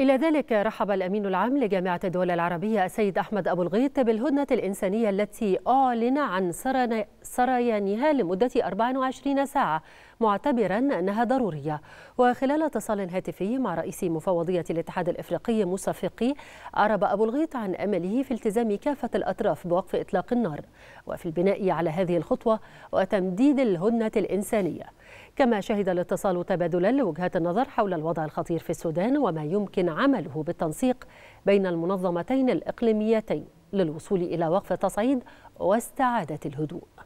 إلى ذلك رحب الأمين العام لجامعة الدول العربية السيد أحمد أبو الغيط بالهدنة الإنسانية التي أعلن عن سريانها لمدة 24 ساعة معتبرا أنها ضرورية وخلال اتصال هاتفي مع رئيس مفوضية الاتحاد الإفريقي موسى فقي أعرب أبو الغيط عن أمله في التزام كافة الأطراف بوقف إطلاق النار وفي البناء على هذه الخطوة وتمديد الهدنة الإنسانية كما شهد الاتصال تبادلا لوجهات النظر حول الوضع الخطير في السودان وما يمكن عمله بالتنسيق بين المنظمتين الإقليميتين للوصول إلى وقف تصعيد واستعادة الهدوء